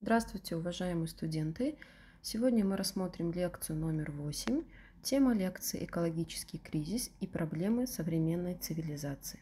Здравствуйте, уважаемые студенты! Сегодня мы рассмотрим лекцию номер 8. Тема лекции «Экологический кризис и проблемы современной цивилизации».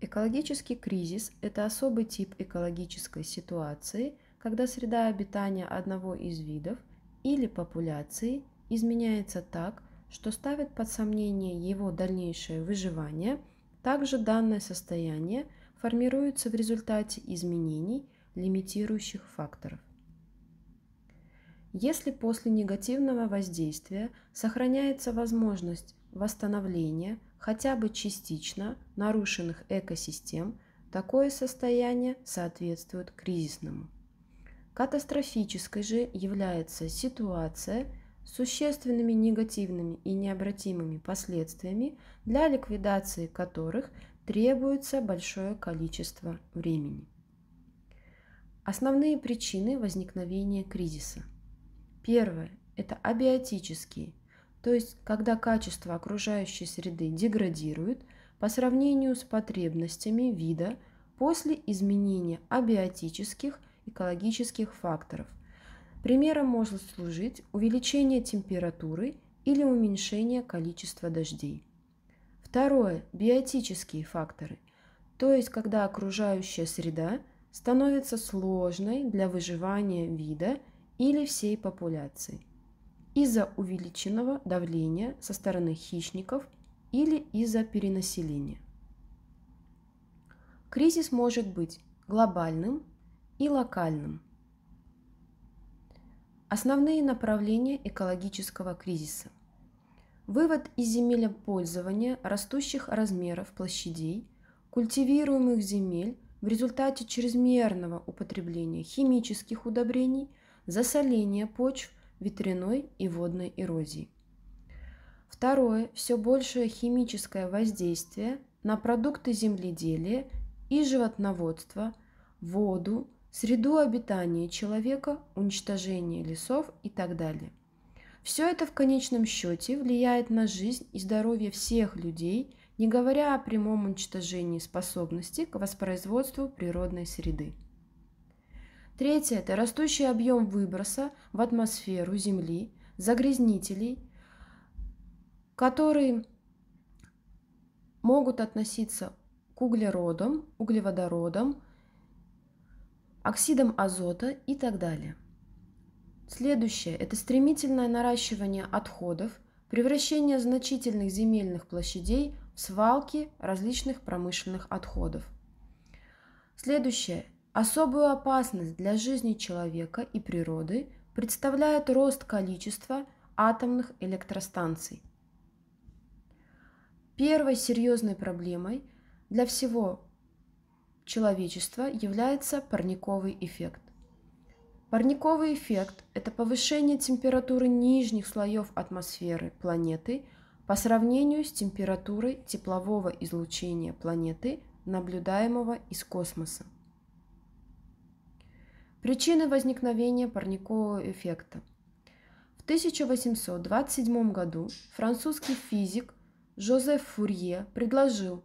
Экологический кризис – это особый тип экологической ситуации, когда среда обитания одного из видов или популяции изменяется так, что ставит под сомнение его дальнейшее выживание. Также данное состояние формируется в результате изменений – лимитирующих факторов. Если после негативного воздействия сохраняется возможность восстановления хотя бы частично нарушенных экосистем, такое состояние соответствует кризисному. Катастрофической же является ситуация с существенными негативными и необратимыми последствиями, для ликвидации которых требуется большое количество времени. Основные причины возникновения кризиса. Первое – это абиотические, то есть когда качество окружающей среды деградирует по сравнению с потребностями вида после изменения абиотических экологических факторов. Примером может служить увеличение температуры или уменьшение количества дождей. Второе – биотические факторы, то есть когда окружающая среда – становится сложной для выживания вида или всей популяции из-за увеличенного давления со стороны хищников или из-за перенаселения. Кризис может быть глобальным и локальным. Основные направления экологического кризиса. Вывод из землепользования растущих размеров площадей, культивируемых земель в результате чрезмерного употребления химических удобрений, засоления почв, ветряной и водной эрозии. Второе – все большее химическое воздействие на продукты земледелия и животноводства, воду, среду обитания человека, уничтожение лесов и так далее. Все это в конечном счете влияет на жизнь и здоровье всех людей – не говоря о прямом уничтожении способности к воспроизводству природной среды. Третье – это растущий объем выброса в атмосферу Земли загрязнителей, которые могут относиться к углеродам, углеводородам, оксидам азота и так далее. Следующее – это стремительное наращивание отходов, превращение значительных земельных площадей свалки различных промышленных отходов. Следующее. Особую опасность для жизни человека и природы представляет рост количества атомных электростанций. Первой серьезной проблемой для всего человечества является парниковый эффект. Парниковый эффект – это повышение температуры нижних слоев атмосферы планеты – по сравнению с температурой теплового излучения планеты, наблюдаемого из космоса. Причины возникновения парникового эффекта. В 1827 году французский физик Жозеф Фурье предложил,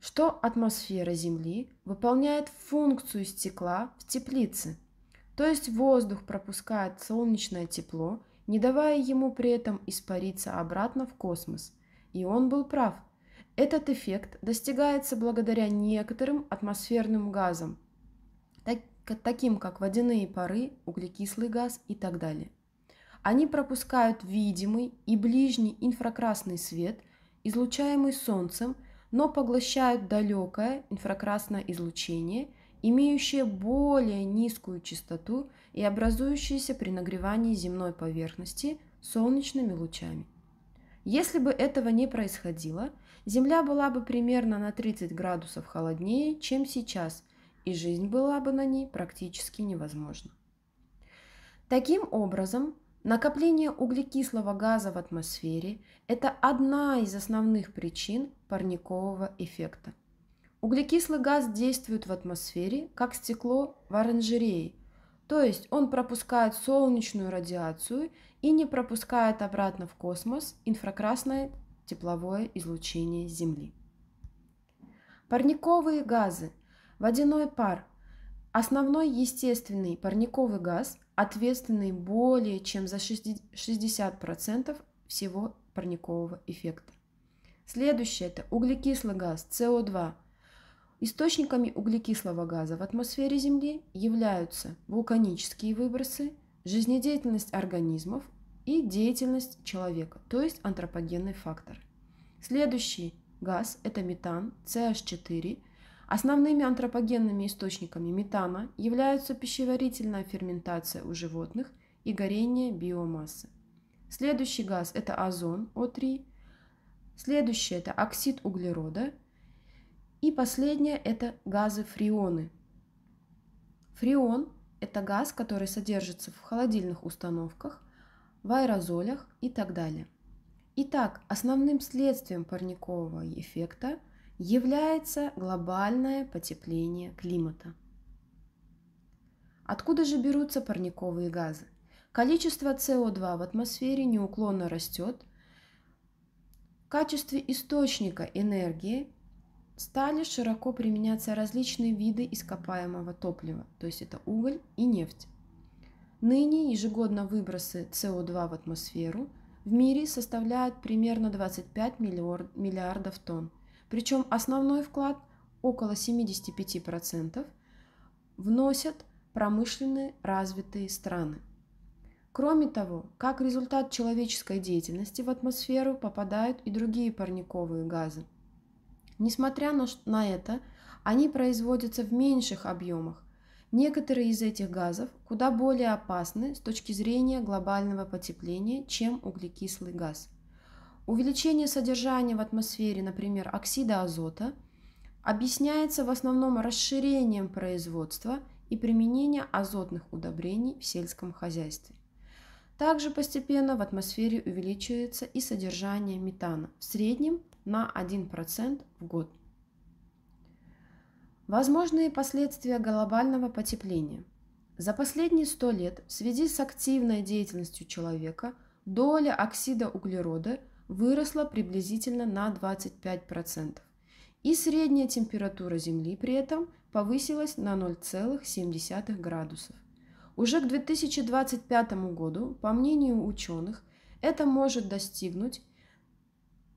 что атмосфера Земли выполняет функцию стекла в теплице, то есть воздух пропускает солнечное тепло – не давая ему при этом испариться обратно в космос. И он был прав. Этот эффект достигается благодаря некоторым атмосферным газам, таким как водяные пары, углекислый газ и так далее. Они пропускают видимый и ближний инфракрасный свет, излучаемый Солнцем, но поглощают далекое инфракрасное излучение, имеющее более низкую частоту – и образующиеся при нагревании земной поверхности солнечными лучами. Если бы этого не происходило, Земля была бы примерно на 30 градусов холоднее, чем сейчас, и жизнь была бы на ней практически невозможна. Таким образом, накопление углекислого газа в атмосфере – это одна из основных причин парникового эффекта. Углекислый газ действует в атмосфере, как стекло в оранжерее – то есть он пропускает солнечную радиацию и не пропускает обратно в космос инфракрасное тепловое излучение Земли. Парниковые газы. Водяной пар. Основной естественный парниковый газ, ответственный более чем за 60% всего парникового эффекта. Следующее – это углекислый газ, СО2. Источниками углекислого газа в атмосфере Земли являются вулканические выбросы, жизнедеятельность организмов и деятельность человека, то есть антропогенный фактор. Следующий газ – это метан, CH4. Основными антропогенными источниками метана являются пищеварительная ферментация у животных и горение биомассы. Следующий газ – это озон, О3. Следующий – это оксид углерода – и последнее – это газы фреоны. Фреон – это газ, который содержится в холодильных установках, в аэрозолях и так далее. Итак, основным следствием парникового эффекта является глобальное потепление климата. Откуда же берутся парниковые газы? Количество СО2 в атмосфере неуклонно растет. В качестве источника энергии стали широко применяться различные виды ископаемого топлива, то есть это уголь и нефть. Ныне ежегодно выбросы СО2 в атмосферу в мире составляют примерно 25 миллиардов тонн, причем основной вклад около 75% вносят промышленные развитые страны. Кроме того, как результат человеческой деятельности в атмосферу попадают и другие парниковые газы – Несмотря на это, они производятся в меньших объемах. Некоторые из этих газов куда более опасны с точки зрения глобального потепления, чем углекислый газ. Увеличение содержания в атмосфере, например, оксида азота, объясняется в основном расширением производства и применения азотных удобрений в сельском хозяйстве. Также постепенно в атмосфере увеличивается и содержание метана, в среднем на 1% в год. Возможные последствия глобального потепления. За последние 100 лет в связи с активной деятельностью человека доля оксида углерода выросла приблизительно на 25%, и средняя температура Земли при этом повысилась на 0,7 градусов. Уже к 2025 году, по мнению ученых, это может достигнуть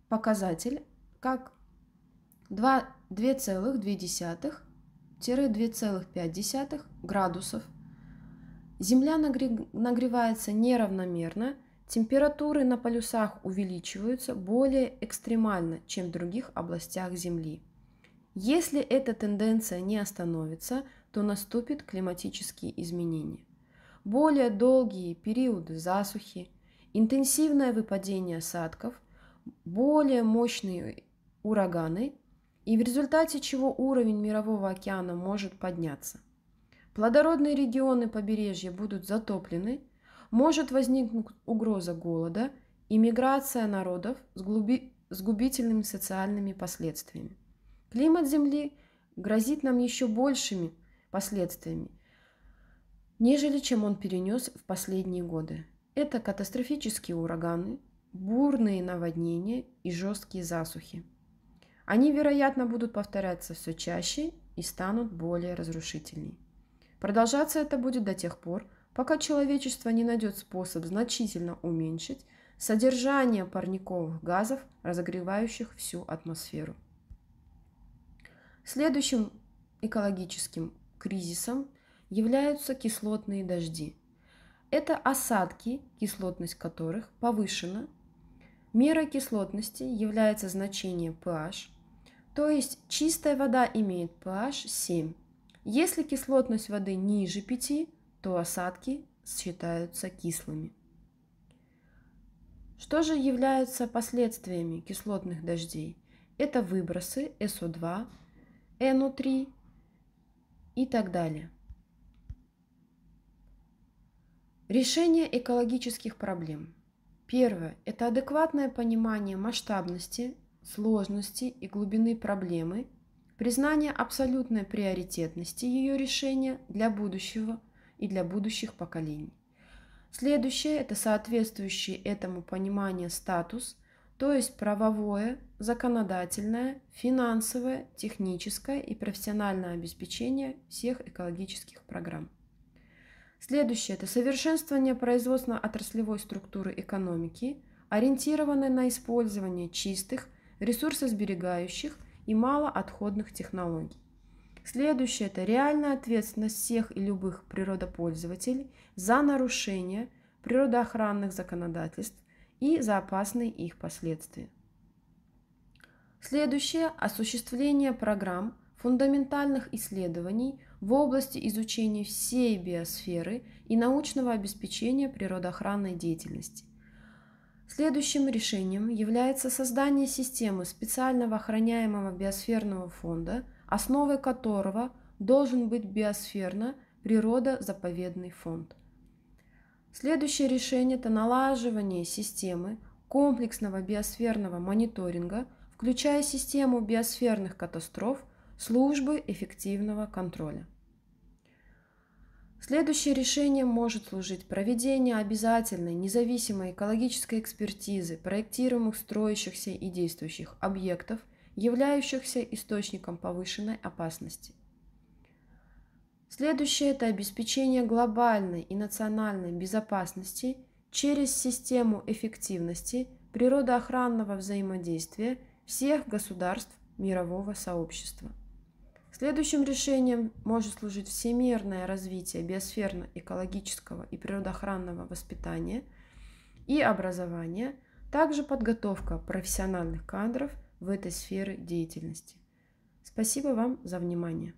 показатель как 2,2-2,5 градусов. Земля нагревается неравномерно, температуры на полюсах увеличиваются более экстремально, чем в других областях Земли. Если эта тенденция не остановится, то наступят климатические изменения. Более долгие периоды засухи, интенсивное выпадение осадков – более мощные ураганы, и в результате чего уровень мирового океана может подняться. Плодородные регионы побережья будут затоплены, может возникнуть угроза голода и миграция народов с, глуби... с губительными социальными последствиями. Климат Земли грозит нам еще большими последствиями, нежели чем он перенес в последние годы. Это катастрофические ураганы, бурные наводнения и жесткие засухи. Они, вероятно, будут повторяться все чаще и станут более разрушительными. Продолжаться это будет до тех пор, пока человечество не найдет способ значительно уменьшить содержание парниковых газов, разогревающих всю атмосферу. Следующим экологическим кризисом являются кислотные дожди. Это осадки, кислотность которых повышена Мера кислотности является значение pH, то есть чистая вода имеет pH 7. Если кислотность воды ниже 5, то осадки считаются кислыми. Что же являются последствиями кислотных дождей? Это выбросы СО2, NO3 и так далее. Решение экологических проблем – Первое – это адекватное понимание масштабности, сложности и глубины проблемы, признание абсолютной приоритетности ее решения для будущего и для будущих поколений. Следующее – это соответствующий этому понимание статус, то есть правовое, законодательное, финансовое, техническое и профессиональное обеспечение всех экологических программ. Следующее – это совершенствование производственно-отраслевой структуры экономики, ориентированной на использование чистых, ресурсосберегающих и малоотходных технологий. Следующее – это реальная ответственность всех и любых природопользователей за нарушение природоохранных законодательств и за опасные их последствия. Следующее – осуществление программ – фундаментальных исследований в области изучения всей биосферы и научного обеспечения природоохранной деятельности. Следующим решением является создание системы специального охраняемого биосферного фонда, основой которого должен быть биосферно-природозаповедный фонд. Следующее решение – это налаживание системы комплексного биосферного мониторинга, включая систему биосферных катастроф – службы эффективного контроля. Следующее решение может служить проведение обязательной независимой экологической экспертизы проектируемых, строящихся и действующих объектов, являющихся источником повышенной опасности. Следующее – это обеспечение глобальной и национальной безопасности через систему эффективности природоохранного взаимодействия всех государств мирового сообщества. Следующим решением может служить всемирное развитие биосферно-экологического и природоохранного воспитания и образования, также подготовка профессиональных кадров в этой сфере деятельности. Спасибо вам за внимание.